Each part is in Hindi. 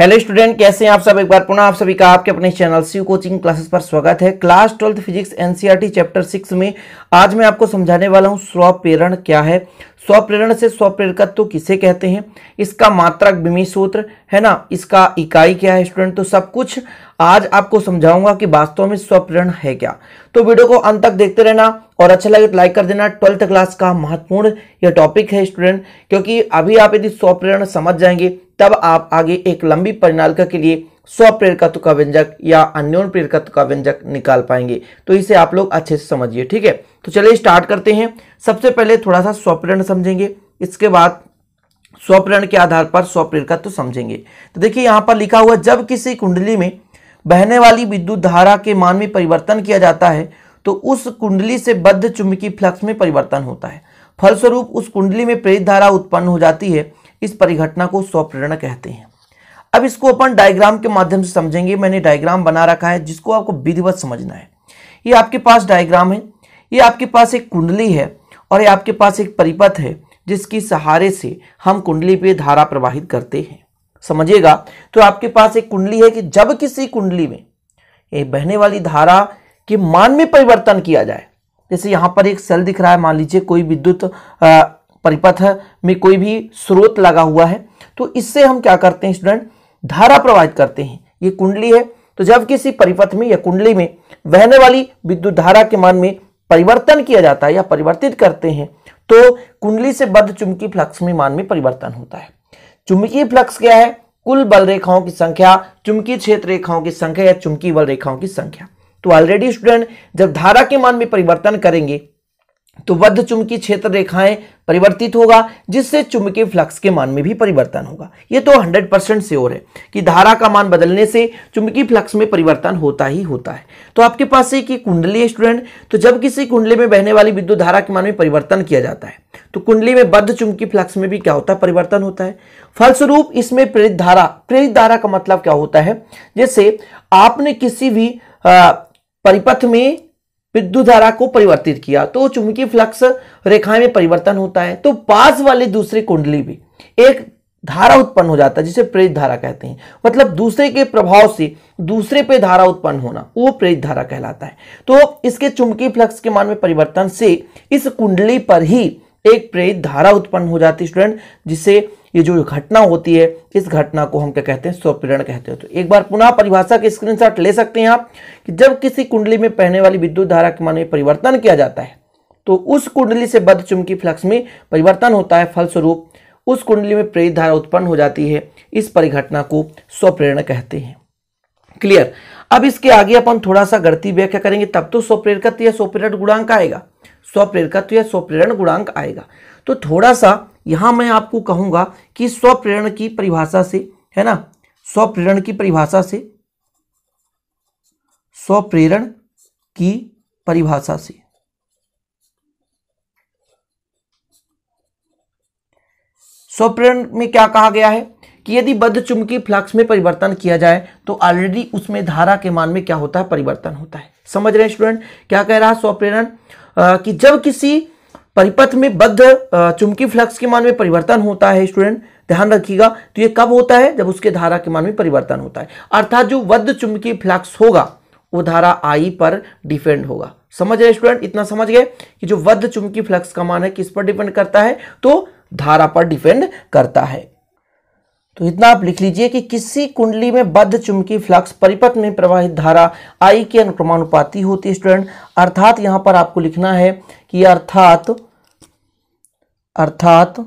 हेलो स्टूडेंट कैसे हैं आप सब एक बार पुनः आप सभी का आपके अपने चैनल सी कोचिंग क्लासेस पर स्वागत है class twelfth physics NCERT chapter six में आज मैं आपको समझाने वाला हूं स्वप्रेरण क्या है स्वप्रेरण से स्वप्रेरकत्व तो किसे कहते हैं इसका मात्रक विमी सूत्र है ना इसका इकाई क्या है स्टूडेंट तो सब कुछ आज आपको समझाऊंगा कि वास्तव में स्वप्रेरण है क्या तो वीडियो को अंत तक देखते रहना और अच्छा लगे तो लाइक कर देना ट्वेल्थ क्लास का महत्वपूर्ण यह टॉपिक है स्टूडेंट क्योंकि अभी आप यदि स्वप्रेरण समझ जाएंगे तब आप आगे एक लंबी परिणालिका के लिए स्व प्रेरकत्व का व्यंजक या अन्योन प्रेरकत्व का व्यंजक निकाल पाएंगे तो इसे आप लोग अच्छे से समझिए ठीक है तो चलिए स्टार्ट करते हैं सबसे पहले थोड़ा सा स्वप्रेरण समझेंगे इसके बाद स्वप्रेरण के आधार पर स्वप्रेरकत्व समझेंगे तो देखिए यहाँ पर लिखा हुआ जब किसी कुंडली में बहने वाली विद्युत धारा के मान में परिवर्तन किया जाता है तो उस कुंडली से बद्ध चुंबकीय फ्लक्स में परिवर्तन होता है फलस्वरूप उस कुंडली में प्रेरित धारा उत्पन्न हो जाती है इस परिघटना को स्वप्रेरणा कहते हैं अब इसको अपन डायग्राम के माध्यम से समझेंगे मैंने डायग्राम बना रखा है जिसको आपको विधिवत समझना है ये आपके पास डायग्राम है ये आपके पास एक कुंडली है और ये आपके पास एक परिपथ है जिसकी सहारे से हम कुंडली पे धारा प्रवाहित करते हैं समझिएगा तो आपके पास एक कुंडली है कि जब किसी कुंडली में ये बहने वाली धारा के मान में परिवर्तन किया जाए जैसे यहाँ पर एक सेल दिख रहा है मान लीजिए कोई विद्युत परिपथ में कोई भी स्रोत लगा हुआ है तो इससे हम क्या करते हैं स्टूडेंट धारा प्रवाहित करते हैं ये कुंडली है तो जब किसी परिपथ में या कुंडली में बहने वाली विद्युत धारा के मान में परिवर्तन किया जाता है या परिवर्तित करते हैं तो कुंडली से बद्ध चुंबकीय फ्लक्स में मान में परिवर्तन होता है चुंबकीय फ्लक्स क्या है कुल बल रेखाओं की संख्या चुंबकीय क्षेत्र रेखाओं की संख्या या चुंबकीय बल रेखाओं की संख्या तो ऑलरेडी स्टूडेंट जब धारा के मान में परिवर्तन करेंगे तो बद्ध चुंबकीय क्षेत्र रेखाएं परिवर्तित होगा जिससे चुंबकीय फ्लक्स के मान में भी परिवर्तन होगा ये तो 100 परसेंट श्योर है कि धारा का मान बदलने से चुंबकीय फ्लक्स में परिवर्तन होता ही होता है तो आपके पास एक कि कुंडली स्टूडेंट तो जब किसी कुंडली में बहने वाली विद्युत धारा के मान में परिवर्तन किया जाता है तो कुंडली में बद्ध चुंबकीय फ्लक्स में भी क्या होता है परिवर्तन होता है फलस्वरूप इसमें प्रेरित धारा प्रेरित धारा का मतलब क्या होता है जैसे आपने किसी भी परिपथ में विद्युत धारा को परिवर्तित किया तो चुंबकीय फ्लक्स रेखाएं में परिवर्तन होता है तो पास वाले दूसरी कुंडली भी एक धारा उत्पन्न हो जाता है जिसे प्रेरित धारा कहते हैं मतलब दूसरे के प्रभाव से दूसरे पे धारा उत्पन्न होना वो प्रेरित धारा कहलाता है तो इसके चुंबकीय फ्लक्स के मान में परिवर्तन से इस कुंडली पर ही एक प्रेरित धारा उत्पन्न हो जाती है स्टूडेंट जिससे ये जो घटना होती है इस घटना को हम क्या कहते हैं स्वप्रेरण कहते हैं तो एक बार पुनः परिभाषा स्क्रीन स्क्रीनशॉट ले सकते हैं आप कि जब किसी कुंडली में पहने वाली विद्युत धारा के मान में परिवर्तन किया जाता है तो उस कुंडली से बद्ध चुमकी फ्लक्स में परिवर्तन होता है फलस्वरूप उस कुंडली में प्रेरित धारा उत्पन्न हो जाती है इस परिघटना को स्वप्रेरण कहते हैं क्लियर अब इसके आगे अपन थोड़ा सा गणती व्याख्या करेंगे तब तो स्वप्रेरक या स्वप्रेरक गुणांक आएगा स्वप्रेरक तो यह स्वप्रेरण गुणांक आएगा तो थोड़ा सा यहां मैं आपको कहूंगा कि स्वप्रेरण की परिभाषा से है ना स्वप्रेरण की परिभाषा से स्वप्रेरण की परिभाषा से स्वप्रेरण में क्या कहा गया है कि यदि बद्ध चुंबकीय फ्लक्स में परिवर्तन किया जाए तो ऑलरेडी उसमें धारा के मान में क्या होता है परिवर्तन होता है समझ रहे हैं स्टूडेंट क्या कह रहा है स्वप्रेरण कि जब किसी परिपथ में बद्ध चुंबकीय फ्लक्स के मान में परिवर्तन होता है स्टूडेंट ध्यान रखिएगा तो ये कब होता है जब उसके धारा के मान में परिवर्तन होता है अर्थात जो बद्ध चुंबकीय फ्लक्स होगा वो धारा आई पर डिपेंड होगा समझ रहे स्टूडेंट इतना समझ गए कि जो बद्ध चुंबकीय फ्लक्स का मान है किस पर डिपेंड करता है तो धारा पर डिपेंड करता है तो इतना आप लिख लीजिए कि किसी कुंडली में बद्ध चुंबकी फ्लक्स परिपथ में प्रवाहित धारा आई के अनुक्रमानुपाती होती है स्टूडेंट अर्थात यहां पर आपको लिखना है कि अर्थात अर्थात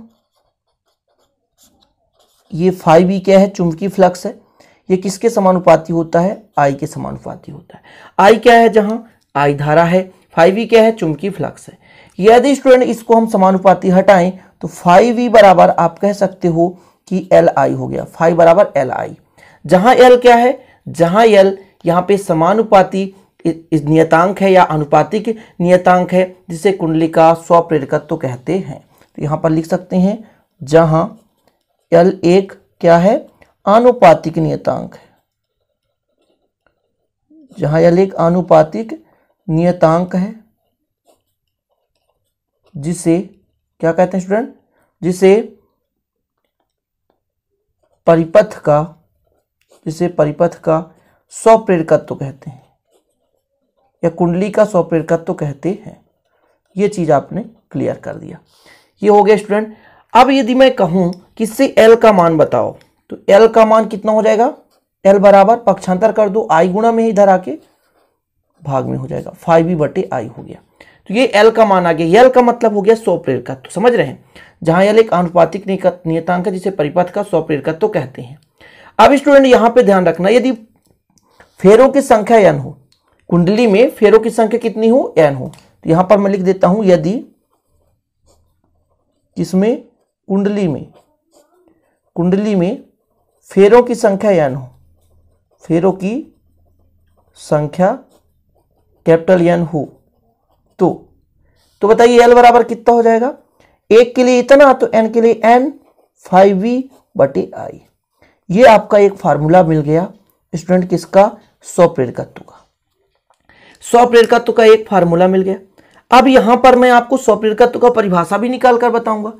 ये फाइव ई e क्या है चुंबकी फ्लक्स है ये किसके समानुपाती होता है आई के समानुपाती होता है आई क्या है जहां आई धारा है फाइव ई e क्या है चुंबकी फ्लक्स है यदि स्टूडेंट इसको हम समानुपाती हटाएं तो फाइव ई e बराबर आप कह सकते हो कि एल आई हो गया फाइव बराबर एल आई जहां एल क्या है जहां एल यहां पे समानुपाती नियतांक है या अनुपातिक नियतांक है जिसे कुंडली का स्वप्रेरकत्व तो कहते हैं तो यहां पर लिख सकते हैं जहां एल एक क्या है आनुपातिक नियतांक है जहां एल एक आनुपातिक नियतांक है जिसे क्या कहते हैं स्टूडेंट जिसे परिपथ का जिसे परिपथ का स्वप्रेरकत्व तो कहते हैं या कुंडली का स्वप्रेरकत्व तो कहते हैं ये चीज़ आपने क्लियर कर दिया ये हो गया स्टूडेंट अब यदि मैं कहूं कि इससे एल का मान बताओ तो एल का मान कितना हो जाएगा एल बराबर पक्षांतर कर दो आई गुणा में ही इधर आके भाग में हो जाएगा फाइव बटे आई हो गया तो ये एल का मान आ गया एल का मतलब हो गया सौ प्रेरकत्व तो समझ रहे हैं जहां यल एक आनुपातिक नियतांक है जिसे परिपथ का सौ तो कहते हैं अब स्टूडेंट यहां पर ध्यान रखना यदि फेरों की संख्या एन हो कुंडली में फेरों की संख्या कितनी हो एन हो तो यहां पर मैं लिख देता हूं यदि किसमें कुंडली में कुंडली में फेरों की संख्या एन हो फेरों की संख्या कैपिटल एन हो टू तो बताइए एल बराबर कितना हो जाएगा एक के लिए इतना तो एन के लिए एन फाइव वी बटे आई ये आपका एक फार्मूला मिल गया स्टूडेंट किसका सौ प्रेरकत्व का सौ प्रेरकत्व का एक फार्मूला मिल गया अब यहां पर मैं आपको सौ प्रेरकत्व का परिभाषा भी निकाल कर बताऊंगा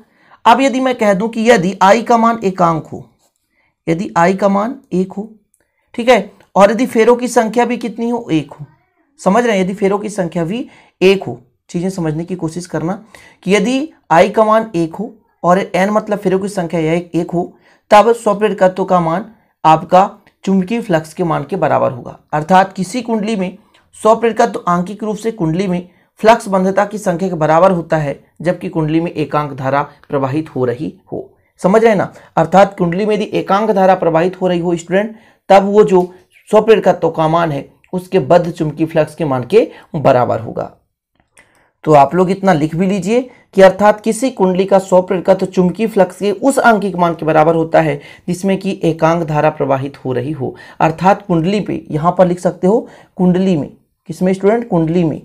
अब यदि मैं कह दूं कि यदि आई का मान एकांक हो यदि आई का मान एक हो ठीक है और यदि फेरों की संख्या भी कितनी हो एक हो समझ रहे हैं यदि फेरों की संख्या भी एक हो चीज़ें समझने की कोशिश करना कि यदि आई का मान एक हो और एन मतलब फेरों की संख्या यह एक हो तब स्वप्रेट तत्व का मान आपका चुंबकीय फ्लक्स के मान के बराबर होगा अर्थात किसी कुंडली में स्वप्रेट तत्व आंकिक रूप से कुंडली में फ्लक्स बंधता की संख्या के बराबर होता है जबकि कुंडली में एकांक धारा प्रवाहित हो रही हो समझ रहे ना अर्थात कुंडली में यदि एकांक धारा प्रवाहित हो रही हो स्टूडेंट तब वो जो तत्व का मान है उसके बद्ध चुंबकीय फ्लक्स के मान के बराबर होगा तो आप लोग इतना लिख भी लीजिए कि अर्थात किसी कुंडली का सौ प्रेरका तो चुंबकीय फ्लक्स के उस आंकिक मान के बराबर होता है जिसमें कि एकांक धारा प्रवाहित हो रही हो अर्थात कुंडली पे यहाँ पर लिख सकते हो कुंडली में किसमें स्टूडेंट कुंडली में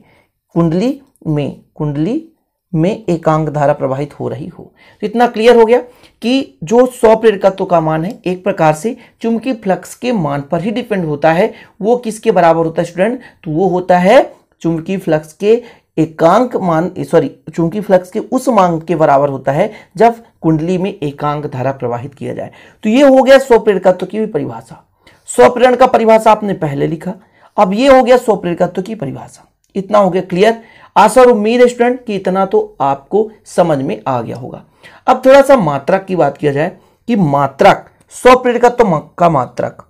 कुंडली में कुंडली में एकांक धारा प्रवाहित हो रही हो तो इतना क्लियर हो गया कि जो सौ प्रेरकत्व का मान है एक प्रकार से चुंबकीय फ्लक्स के मान पर ही डिपेंड होता है वो किसके बराबर होता है स्टूडेंट तो वो होता है चुंबकीय फ्लक्स के एकांक मान सॉरी चूंकि फ्लक्स के उस मांग के बराबर होता है जब कुंडली में एकांक धारा प्रवाहित किया जाए तो ये हो गया स्वप्रेरकत्व की परिभाषा स्वप्रेरण का परिभाषा आपने पहले लिखा अब ये हो गया स्वप्रेरकत्व की परिभाषा इतना हो गया क्लियर आशा और उम्मीद स्टूडेंट कि इतना तो आपको समझ में आ गया होगा अब थोड़ा सा मात्रक की बात किया जाए कि मात्रक स्वप्रेरकत्व का मात्रक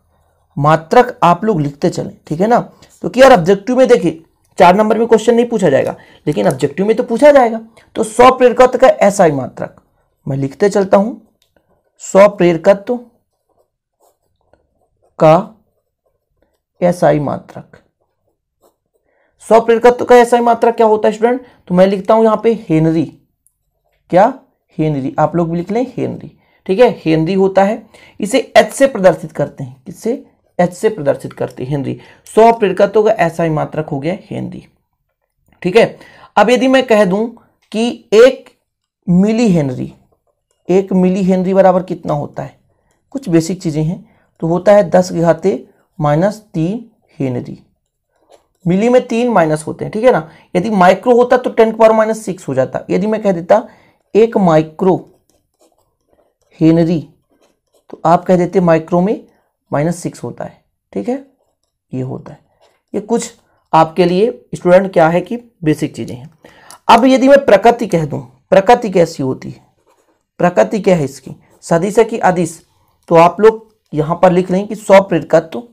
मात्रक आप लोग लिखते चलें ठीक है ना तो यार ऑब्जेक्टिव में देखिए चार नंबर में क्वेश्चन नहीं पूछा जाएगा लेकिन ऑब्जेक्टिव में तो पूछा जाएगा तो सौ प्रेरकत्व का ऐसा ही मात्रक मैं लिखते चलता हूं सौ प्रेरकत्व का ऐसा ही मात्रक सौ प्रेरकत्व का ऐसा ही मात्रक क्या होता है स्टूडेंट तो मैं लिखता हूं यहां पे हेनरी क्या हेनरी आप लोग भी लिख लें हेनरी ठीक है हेनरी होता है इसे एच से प्रदर्शित करते हैं किससे एच से प्रदर्शित करती है हेनरी सौ प्रेरकत्व का ऐसा ही मात्रक हो गया हेनरी ठीक है अब यदि मैं कह दूं कि एक मिली हेनरी एक मिली हेनरी बराबर कितना होता है कुछ बेसिक चीज़ें हैं तो होता है दस घाते माइनस तीन हेनरी मिली में तीन माइनस होते हैं ठीक है ना यदि माइक्रो होता तो टेन पावर माइनस सिक्स हो जाता यदि मैं कह देता एक माइक्रो हेनरी तो आप कह देते माइक्रो में माइनस सिक्स होता है ठीक है ये होता है ये कुछ आपके लिए स्टूडेंट क्या है कि बेसिक चीज़ें हैं अब यदि मैं प्रकृति कह दूं प्रकृति कैसी होती है प्रकृति क्या है इसकी सदिश है कि अदिश तो आप लोग यहां पर लिख लें कि स्व प्रेरकत्व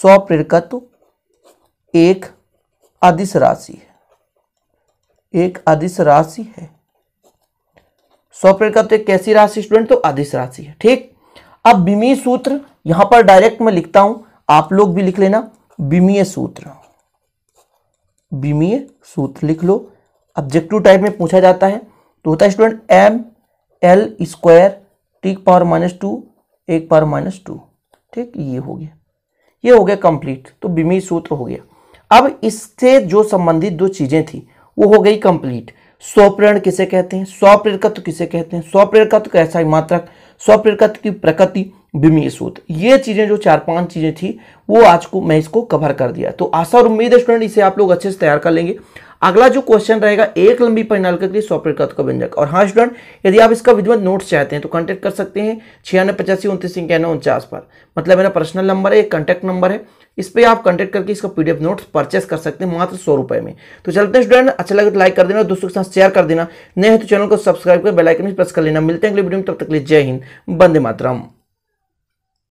स्व प्रेरकत्व एक अदिश राशि है एक अदिश राशि है स्व प्रेरकत्व एक कैसी राशि स्टूडेंट तो अदिश राशि है ठीक अब विमीय सूत्र यहां पर डायरेक्ट मैं लिखता हूं आप लोग भी लिख लेना बिमीय सूत्र बिमीय सूत्र लिख लो ऑब्जेक्टिव टाइप में पूछा जाता है तो होता है student M L square T power minus two एक पावर माइनस टू ठीक ये हो गया ये हो गया कंप्लीट तो बिमी सूत्र हो गया अब इससे जो संबंधित जो चीजें थी वो हो गई कंप्लीट स्वप्रेरण किसे कहते हैं स्वप्रेरकत्व किसे कहते हैं स्वप्रेरकत्व कैसा कैसा मात्रक स्वप्रकृत की प्रकृति बिमीसूत ये चीज़ें जो चार पांच चीज़ें थी वो आज को मैं इसको कवर कर दिया तो आशा और उम्मीद है स्टूडेंट इसे आप लोग अच्छे से तैयार कर लेंगे अगला जो क्वेश्चन रहेगा एक लंबी परिणाल के लिए सॉफ्टवेयर प्रख्यात का व्यंजक और हाँ स्टूडेंट यदि आप इसका विधिवत नोट्स चाहते हैं तो कॉन्टैक्ट कर सकते हैं छियानवे पचासी उनतीस इक्यानवे उनचास पर मतलब मेरा पर्सनल नंबर है एक कॉन्टैक्ट नंबर है इस पर आप कॉन्टैक्ट करके इसका पीडीएफ नोट्स परचेस कर सकते हैं मात्र सौ में तो चलते हैं स्टूडेंट अच्छा लगे तो लाइक कर देना दोस्तों के साथ शेयर कर देना नहीं है तो चैनल को सब्सक्राइब कर बेलाइकन भी प्रेस कर लेना मिलते हैं अगले वीडियो में तब तक लिए जय हिंद बंदे मातरम